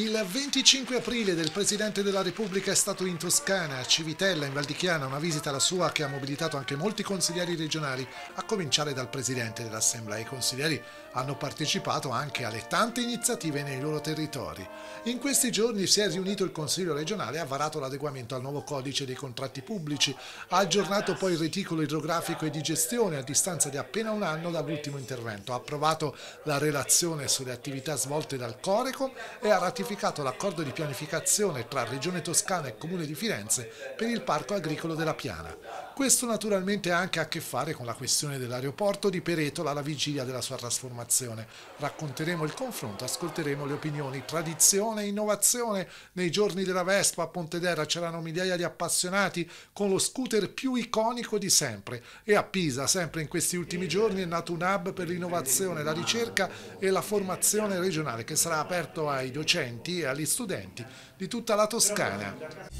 Il 25 aprile del Presidente della Repubblica è stato in Toscana, a Civitella, in Valdichiana, una visita la sua che ha mobilitato anche molti consiglieri regionali, a cominciare dal Presidente dell'Assemblea. I consiglieri hanno partecipato anche alle tante iniziative nei loro territori. In questi giorni si è riunito il Consiglio regionale e ha varato l'adeguamento al nuovo codice dei contratti pubblici, ha aggiornato poi il reticolo idrografico e di gestione a distanza di appena un anno dall'ultimo intervento, ha approvato la relazione sulle attività svolte dal Corecom e ha ratificato ratificato l'accordo di pianificazione tra Regione Toscana e Comune di Firenze per il Parco Agricolo della Piana. Questo naturalmente ha anche a che fare con la questione dell'aeroporto di Peretola alla vigilia della sua trasformazione. Racconteremo il confronto, ascolteremo le opinioni, tradizione e innovazione. Nei giorni della Vespa a Pontedera c'erano migliaia di appassionati con lo scooter più iconico di sempre e a Pisa, sempre in questi ultimi giorni, è nato un hub per l'innovazione, la ricerca e la formazione regionale che sarà aperto ai docenti e agli studenti di tutta la Toscana.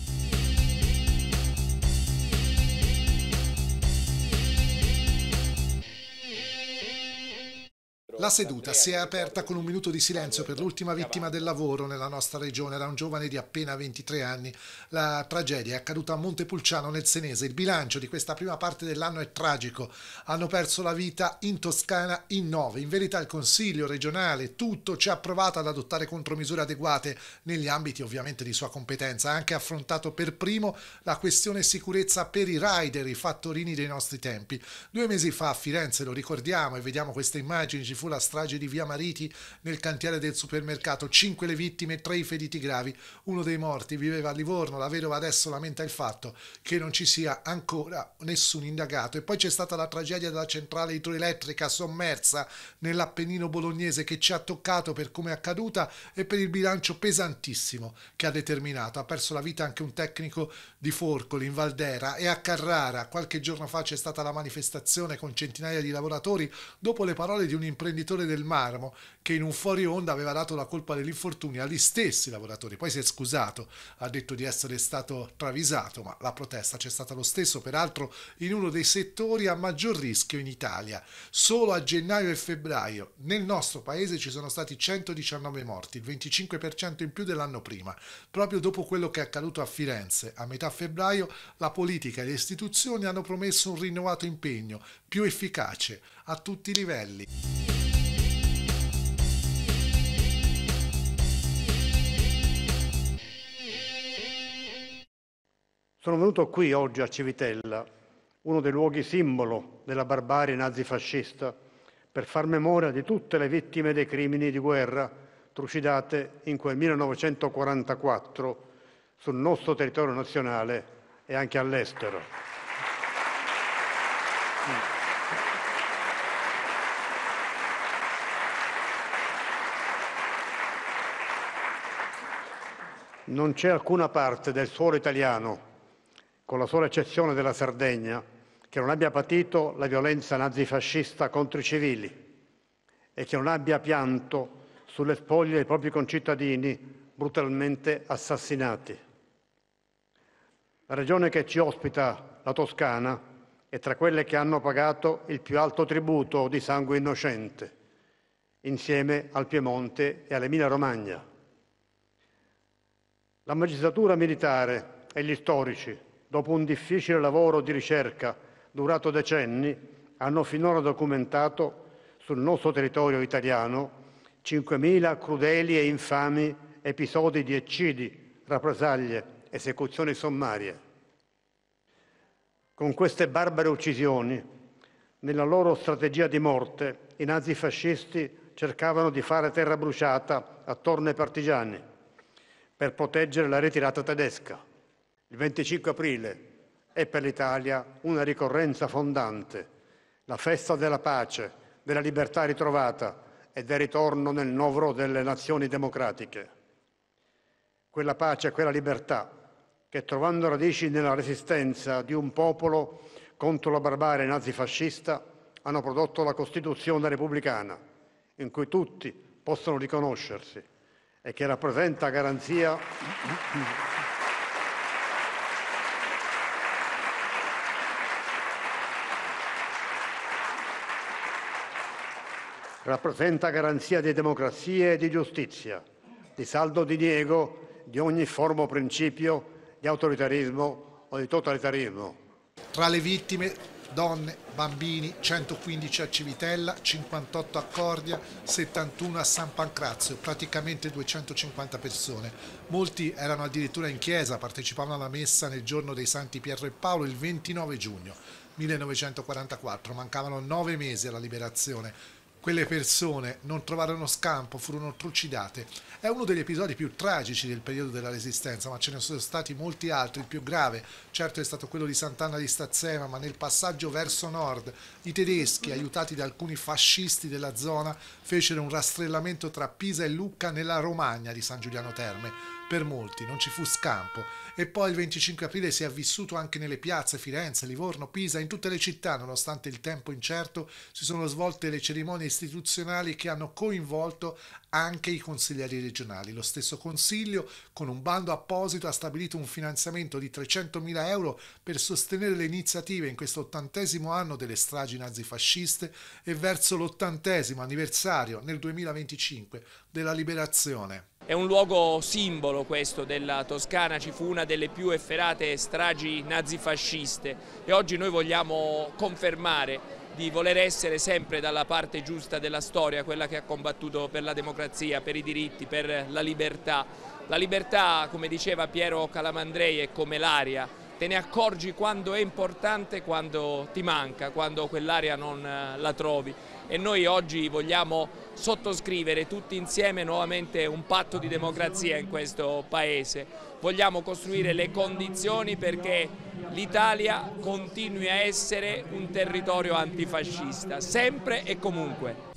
La seduta si è aperta con un minuto di silenzio per l'ultima vittima del lavoro nella nostra regione, era un giovane di appena 23 anni. La tragedia è accaduta a Montepulciano nel Senese. Il bilancio di questa prima parte dell'anno è tragico. Hanno perso la vita in Toscana in nove. In verità il Consiglio regionale tutto ci ha provato ad adottare contromisure adeguate negli ambiti ovviamente di sua competenza. Ha anche affrontato per primo la questione sicurezza per i rider, i fattorini dei nostri tempi. Due mesi fa a Firenze, lo ricordiamo e vediamo queste immagini, ci fu la strage di Via Mariti nel cantiere del supermercato, 5 le vittime e 3 i feriti gravi. Uno dei morti viveva a Livorno, la vedova adesso lamenta il fatto che non ci sia ancora nessun indagato. E poi c'è stata la tragedia della centrale idroelettrica sommersa nell'Appennino bolognese che ci ha toccato per come è accaduta e per il bilancio pesantissimo che ha determinato. Ha perso la vita anche un tecnico di Forcoli in Valdera e a Carrara. Qualche giorno fa c'è stata la manifestazione con centinaia di lavoratori dopo le parole di un imprenditore imprenditore del marmo che in un fuori onda aveva dato la colpa dell'infortunio agli stessi lavoratori. Poi si è scusato, ha detto di essere stato travisato, ma la protesta c'è stata lo stesso, peraltro in uno dei settori a maggior rischio in Italia. Solo a gennaio e febbraio nel nostro paese ci sono stati 119 morti, il 25% in più dell'anno prima. Proprio dopo quello che è accaduto a Firenze, a metà febbraio la politica e le istituzioni hanno promesso un rinnovato impegno più efficace a tutti i livelli. Sono venuto qui oggi a Civitella, uno dei luoghi simbolo della barbarie nazifascista, per far memoria di tutte le vittime dei crimini di guerra trucidate in quel 1944 sul nostro territorio nazionale e anche all'estero. Non c'è alcuna parte del suolo italiano con la sola eccezione della Sardegna, che non abbia patito la violenza nazifascista contro i civili e che non abbia pianto sulle spoglie dei propri concittadini brutalmente assassinati. La regione che ci ospita, la Toscana, è tra quelle che hanno pagato il più alto tributo di sangue innocente, insieme al Piemonte e all'Emilia-Romagna. La magistratura militare e gli storici dopo un difficile lavoro di ricerca durato decenni, hanno finora documentato sul nostro territorio italiano 5.000 crudeli e infami episodi di eccidi, rappresaglie, esecuzioni sommarie. Con queste barbare uccisioni, nella loro strategia di morte, i nazifascisti cercavano di fare terra bruciata attorno ai partigiani per proteggere la ritirata tedesca. Il 25 aprile è per l'Italia una ricorrenza fondante, la festa della pace, della libertà ritrovata e del ritorno nel novero delle nazioni democratiche. Quella pace, e quella libertà che trovando radici nella resistenza di un popolo contro la barbarie nazifascista hanno prodotto la Costituzione repubblicana, in cui tutti possono riconoscersi e che rappresenta garanzia rappresenta garanzia di democrazia e di giustizia, di saldo di diego di ogni forma o principio di autoritarismo o di totalitarismo. Tra le vittime donne, bambini, 115 a Civitella, 58 a Cordia, 71 a San Pancrazio, praticamente 250 persone. Molti erano addirittura in chiesa, partecipavano alla messa nel giorno dei Santi Pietro e Paolo il 29 giugno 1944, mancavano nove mesi alla liberazione. Quelle persone non trovarono scampo, furono trucidate. È uno degli episodi più tragici del periodo della Resistenza, ma ce ne sono stati molti altri. Il più grave, certo, è stato quello di Sant'Anna di Stazzema, ma nel passaggio verso nord i tedeschi, aiutati da alcuni fascisti della zona, fecero un rastrellamento tra Pisa e Lucca nella Romagna di San Giuliano Terme. Per molti non ci fu scampo e poi il 25 aprile si è vissuto anche nelle piazze Firenze, Livorno, Pisa, in tutte le città, nonostante il tempo incerto, si sono svolte le cerimonie istituzionali che hanno coinvolto anche i consiglieri regionali. Lo stesso Consiglio, con un bando apposito, ha stabilito un finanziamento di 300.000 euro per sostenere le iniziative in questo ottantesimo anno delle stragi nazifasciste e verso l'ottantesimo anniversario nel 2025 della liberazione. È un luogo simbolo questo della Toscana, ci fu una delle più efferate stragi nazifasciste e oggi noi vogliamo confermare di voler essere sempre dalla parte giusta della storia, quella che ha combattuto per la democrazia, per i diritti, per la libertà. La libertà, come diceva Piero Calamandrei, è come l'aria, te ne accorgi quando è importante, quando ti manca, quando quell'aria non eh, la trovi e noi oggi vogliamo sottoscrivere tutti insieme nuovamente un patto di democrazia in questo Paese vogliamo costruire le condizioni perché l'Italia continui a essere un territorio antifascista, sempre e comunque.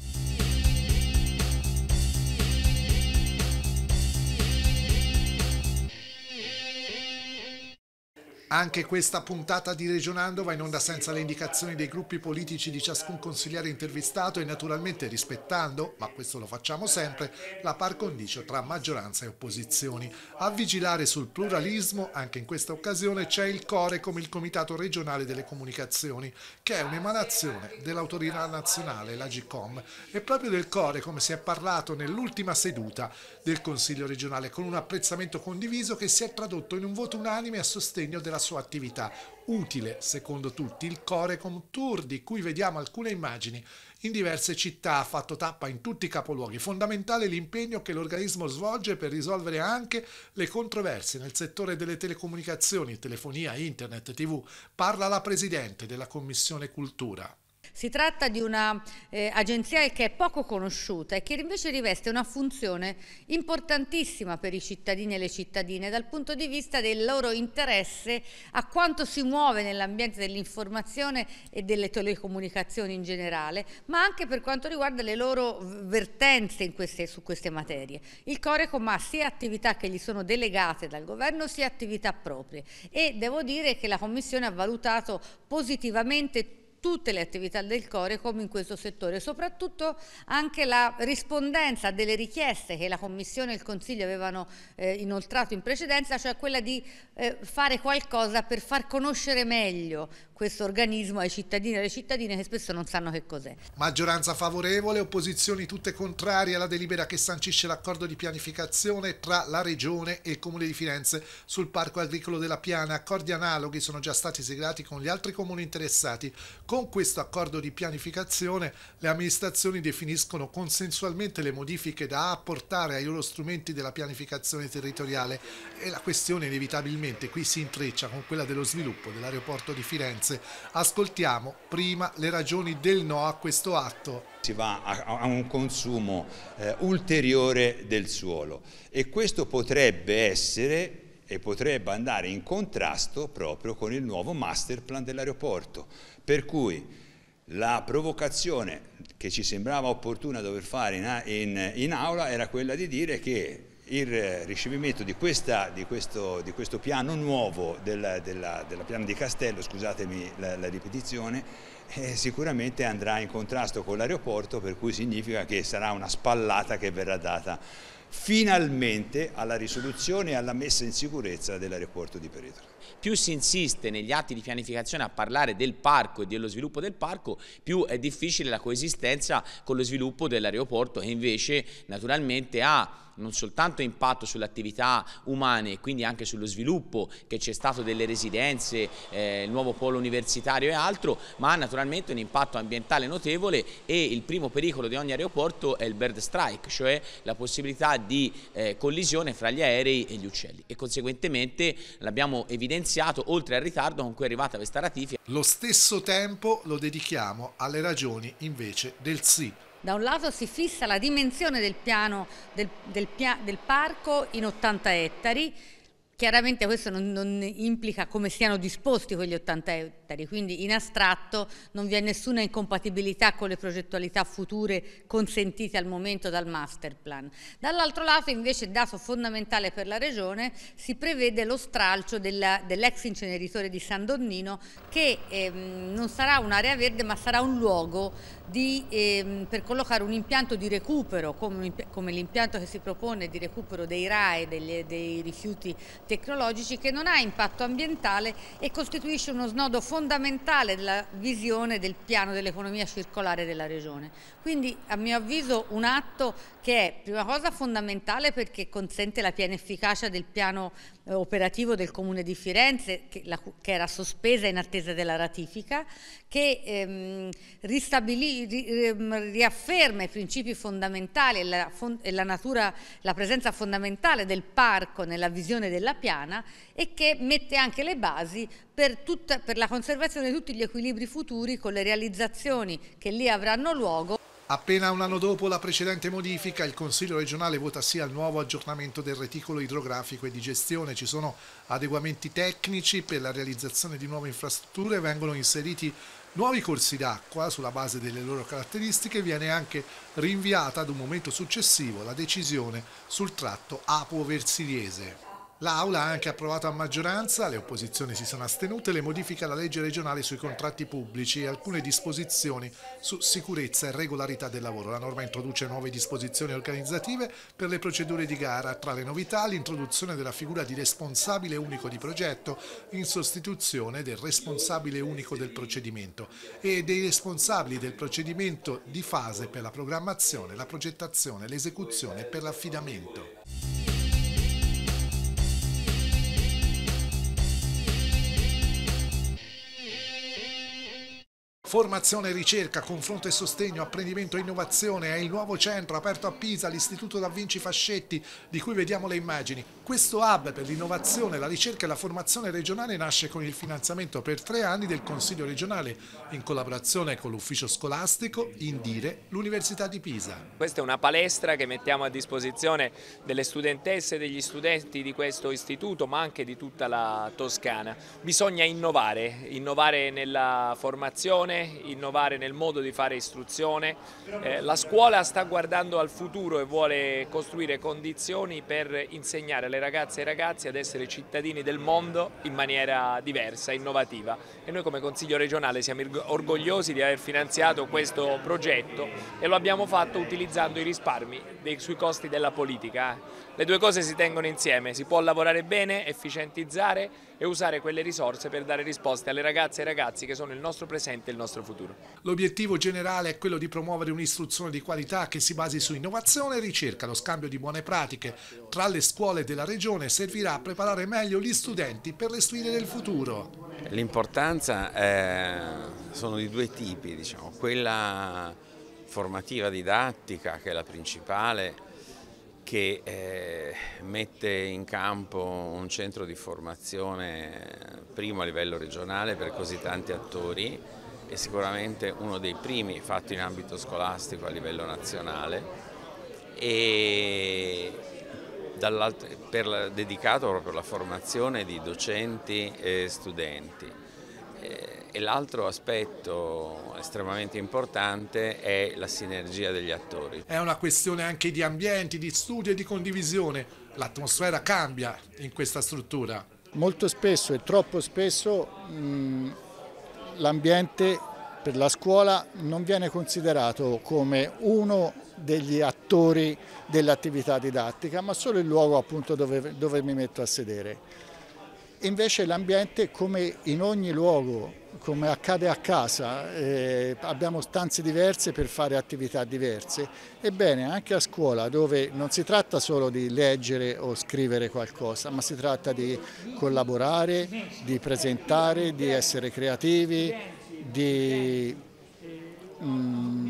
Anche questa puntata di Regionando va in onda senza le indicazioni dei gruppi politici di ciascun consigliere intervistato e naturalmente rispettando, ma questo lo facciamo sempre, la par condicio tra maggioranza e opposizioni. A vigilare sul pluralismo, anche in questa occasione, c'è il CORE come il Comitato regionale delle comunicazioni, che è un'emanazione dell'autorità nazionale, la l'AGCOM, e proprio del CORE, come si è parlato nell'ultima seduta del Consiglio regionale, con un apprezzamento condiviso che si è tradotto in un voto unanime a sostegno della sua attività. Utile, secondo tutti, il Corecom Tour di cui vediamo alcune immagini. In diverse città ha fatto tappa in tutti i capoluoghi. Fondamentale l'impegno che l'organismo svolge per risolvere anche le controversie nel settore delle telecomunicazioni, telefonia, internet, tv. Parla la Presidente della Commissione Cultura. Si tratta di un'agenzia eh, che è poco conosciuta e che invece riveste una funzione importantissima per i cittadini e le cittadine dal punto di vista del loro interesse a quanto si muove nell'ambiente dell'informazione e delle telecomunicazioni in generale, ma anche per quanto riguarda le loro vertenze queste, su queste materie. Il Corecom ha sia attività che gli sono delegate dal governo sia attività proprie e devo dire che la Commissione ha valutato positivamente tutte le attività del Core come in questo settore, soprattutto anche la rispondenza delle richieste che la Commissione e il Consiglio avevano eh, inoltrato in precedenza, cioè quella di eh, fare qualcosa per far conoscere meglio questo organismo ai cittadini e alle cittadine che spesso non sanno che cos'è. Maggioranza favorevole, opposizioni tutte contrarie alla delibera che sancisce l'accordo di pianificazione tra la Regione e il Comune di Firenze sul Parco Agricolo della Piana. Accordi analoghi sono già stati siglati con gli altri comuni interessati. Con questo accordo di pianificazione le amministrazioni definiscono consensualmente le modifiche da apportare ai loro strumenti della pianificazione territoriale e la questione inevitabilmente qui si intreccia con quella dello sviluppo dell'aeroporto di Firenze diverse. Ascoltiamo prima le ragioni del no a questo atto. Si va a, un consumo eh, ulteriore del suolo e questo potrebbe essere e potrebbe andare in contrasto proprio con il nuovo master plan dell'aeroporto. Per cui la provocazione che ci sembrava opportuna dover fare in, in, in aula era quella di dire che il eh, ricevimento di, questa, di, questo, di questo, piano nuovo della, della, della piano di Castello, scusatemi la, la ripetizione, eh, sicuramente andrà in contrasto con l'aeroporto per cui significa che sarà una spallata che verrà data finalmente alla risoluzione e alla messa in sicurezza dell'aeroporto di Peretola più si insiste negli atti di pianificazione a parlare del parco e dello sviluppo del parco, più è difficile la coesistenza con lo sviluppo dell'aeroporto che invece naturalmente ha non soltanto impatto sulle attività umane e quindi anche sullo sviluppo che c'è stato delle residenze, eh, il nuovo polo universitario e altro, ma ha naturalmente un impatto ambientale notevole e il primo pericolo di ogni aeroporto è il bird strike, cioè la possibilità di eh, collisione fra gli aerei e gli uccelli e conseguentemente l'abbiamo evidenziato evidenziato, oltre al ritardo con cui è arrivata questa ratifica. Lo stesso tempo lo dedichiamo alle ragioni invece del sì. Da un lato si fissa la dimensione del, piano, del, del, del parco in 80 ettari, Chiaramente questo non, non implica come siano disposti quegli 80 ettari, quindi in astratto non vi è nessuna incompatibilità con le progettualità future consentite al momento dal master plan. Dall'altro lato invece, dato fondamentale per la regione, si prevede lo stralcio dell'ex dell inceneritore di San Donnino che ehm, non sarà un'area verde ma sarà un luogo di, ehm, per collocare un impianto di recupero come, come l'impianto che si propone di recupero dei RAE, degli, dei rifiuti tecnologici che non ha impatto ambientale e costituisce uno snodo fondamentale della visione del piano dell'economia circolare della Regione. Quindi a mio avviso un atto che è prima cosa fondamentale perché consente la piena efficacia del piano eh, operativo del Comune di Firenze che, la, che, era sospesa in attesa della ratifica, che ehm, ri, ehm, riafferma i principi fondamentali e, la, e la, natura, la presenza fondamentale del parco nella visione della piana e che mette anche le basi per, tutta, per la conservazione di tutti gli equilibri futuri con le realizzazioni che lì avranno luogo. Appena un anno dopo la precedente modifica, il Consiglio regionale vota sì al nuovo aggiornamento del reticolo idrografico e di gestione. Ci sono adeguamenti tecnici per la realizzazione di nuove infrastrutture, vengono inseriti nuovi corsi d'acqua sulla base delle loro caratteristiche, viene anche rinviata ad un momento successivo la decisione sul tratto Apo-Versiliese. L'Aula ha anche approvato a maggioranza, le opposizioni si sono astenute, le modifiche alla legge regionale sui contratti pubblici e alcune disposizioni su sicurezza e regolarità del lavoro. La norma introduce nuove disposizioni organizzative per le procedure di gara, tra le novità l'introduzione della figura di responsabile unico di progetto in sostituzione del responsabile unico del procedimento e dei responsabili del procedimento di fase per la programmazione, la progettazione, l'esecuzione e per l'affidamento. Formazione, ricerca, confronto e sostegno, apprendimento e innovazione è il nuovo centro aperto a Pisa, l'Istituto Da Vinci Fascetti, di cui vediamo le immagini. Questo hub per l'innovazione, la ricerca e la formazione regionale nasce con il finanziamento per tre anni del Consiglio regionale, in collaborazione con l'Ufficio Scolastico, Indire, l'Università di Pisa. Questa è una palestra che mettiamo a disposizione delle studentesse e degli studenti di questo istituto, ma anche di tutta la Toscana. Bisogna innovare, innovare nella formazione, innovare nel modo di fare istruzione. Eh, la scuola sta guardando al futuro e vuole costruire condizioni per insegnare alle ragazze e ai ragazzi ad essere cittadini del mondo in maniera diversa, innovativa. E noi come Consiglio regionale siamo orgogliosi di aver finanziato questo progetto e lo abbiamo fatto utilizzando i risparmi dei, sui costi della politica. Le due cose si tengono insieme, si può lavorare bene, efficientizzare e usare quelle risorse per dare risposte alle ragazze e ai ragazzi che sono il nostro presente e il nostro futuro. L'obiettivo generale è quello di promuovere un'istruzione di qualità che si basi su innovazione e ricerca. Lo scambio di buone pratiche tra le scuole della regione servirà a preparare meglio gli studenti per le sfide del futuro. L'importanza è... Eh, sono di due tipi, diciamo. quella formativa didattica che è la principale che eh, mette in campo un centro di formazione eh, primo a livello regionale per così tanti attori e sicuramente uno dei primi fatto in ambito scolastico a livello nazionale e per, dedicato proprio alla formazione di docenti e studenti. Eh, l'altro aspetto estremamente importante è la sinergia degli attori. È una questione anche di ambienti, di studio e di condivisione. L'atmosfera cambia in questa struttura. Molto spesso e troppo spesso mm, l'ambiente per la scuola non viene considerato come uno degli attori dell'attività didattica, ma solo il luogo appunto dove, dove mi metto a sedere invece l'ambiente, come in ogni luogo, come accade a casa, eh, abbiamo stanze diverse per fare attività diverse. Ebbene, anche a scuola, dove non si tratta solo di leggere o scrivere qualcosa, ma si tratta di collaborare, di presentare, di essere creativi, di... Mm,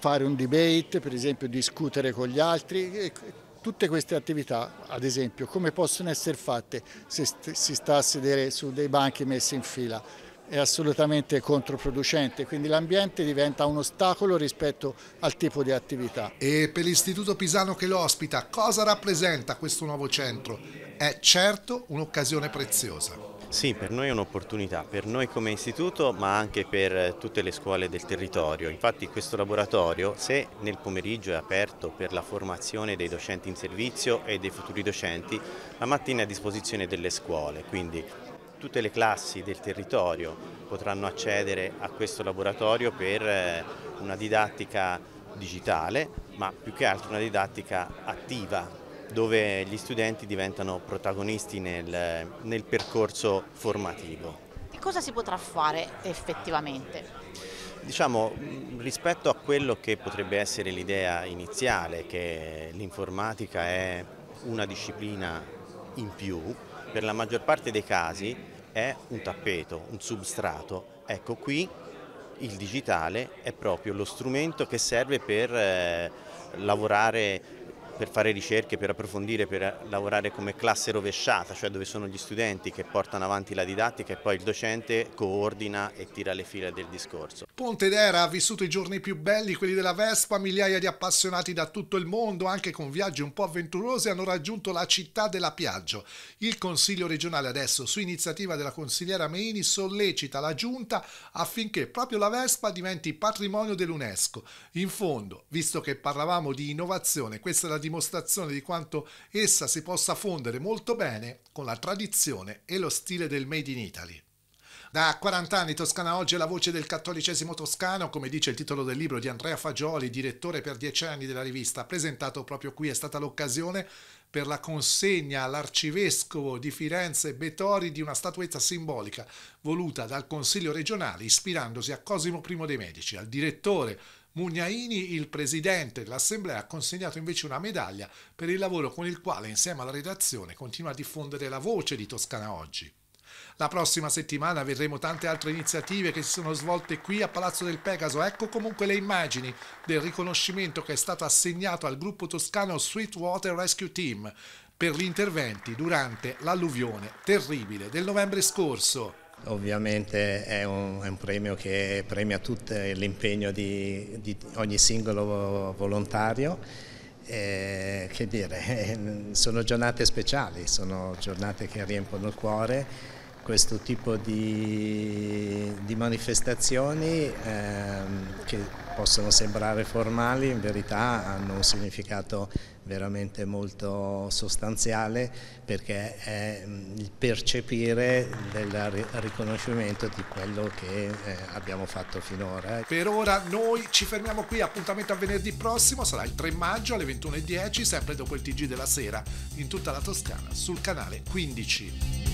fare un debate, per esempio discutere con gli altri, tutte queste attività, ad esempio, come possono essere fatte se si sta a sedere su dei banchi messi in fila? È assolutamente controproducente, quindi l'ambiente diventa un ostacolo rispetto al tipo di attività. E per l'Istituto Pisano che lo ospita, cosa rappresenta questo nuovo centro? È certo un'occasione preziosa. Sì, per noi è un'opportunità, per noi come istituto ma anche per tutte le scuole del territorio. Infatti questo laboratorio, se nel pomeriggio è aperto per la formazione dei docenti in servizio e dei futuri docenti, la mattina è a disposizione delle scuole, quindi tutte le classi del territorio potranno accedere a questo laboratorio per eh, una didattica digitale, ma più che altro una didattica attiva, dove gli studenti diventano protagonisti nel, nel percorso formativo. E cosa si potrà fare effettivamente? Diciamo, rispetto a quello che potrebbe essere l'idea iniziale, che l'informatica è una disciplina in più, per la maggior parte dei casi è un tappeto, un substrato. Ecco qui il digitale è proprio lo strumento che serve per eh, lavorare per fare ricerche, per approfondire, per lavorare come classe rovesciata, cioè dove sono gli studenti che portano avanti la didattica e poi il docente coordina e tira le file del discorso. Ponte d'Era ha vissuto i giorni più belli, quelli della Vespa, migliaia di appassionati da tutto il mondo, anche con viaggi un po' avventurosi, hanno raggiunto la città della Piaggio. Il Consiglio regionale adesso, su iniziativa della consigliera Meini, sollecita la Giunta affinché proprio la Vespa diventi patrimonio dell'UNESCO. In fondo, visto che parlavamo di innovazione, questa è la dimensione dimostrazione di quanto essa si possa fondere molto bene con la tradizione e lo stile del Made in Italy. Da 40 anni Toscana Oggi è la voce del cattolicesimo toscano, come dice il titolo del libro di Andrea Fagioli, direttore per dieci anni della rivista, presentato proprio qui. È stata l'occasione per la consegna all'arcivescovo di Firenze Betori di una statuetta simbolica voluta dal Consiglio regionale ispirandosi a Cosimo I dei Medici, al direttore Mugnaini, il presidente dell'assemblea, ha consegnato invece una medaglia per il lavoro con il quale, insieme alla redazione, continua a diffondere la voce di Toscana Oggi. La prossima settimana vedremo tante altre iniziative che si sono svolte qui a Palazzo del Pegaso. Ecco comunque le immagini del riconoscimento che è stato assegnato al gruppo toscano Sweetwater Rescue Team per gli interventi durante l'alluvione terribile del novembre scorso. Ovviamente è un, è un, premio che premia tutto l'impegno di, di, ogni singolo volontario. E, eh, che dire, sono giornate speciali, sono giornate che riempiono il cuore questo tipo di, di manifestazioni ehm, che possono sembrare formali, in verità hanno un significato veramente molto sostanziale perché è mm, il percepire del riconoscimento di quello che eh, abbiamo fatto finora. Per ora noi ci fermiamo qui, appuntamento a venerdì prossimo, sarà il 3 maggio alle 21.10, sempre dopo il TG della sera, in tutta la Toscana, sul canale 15.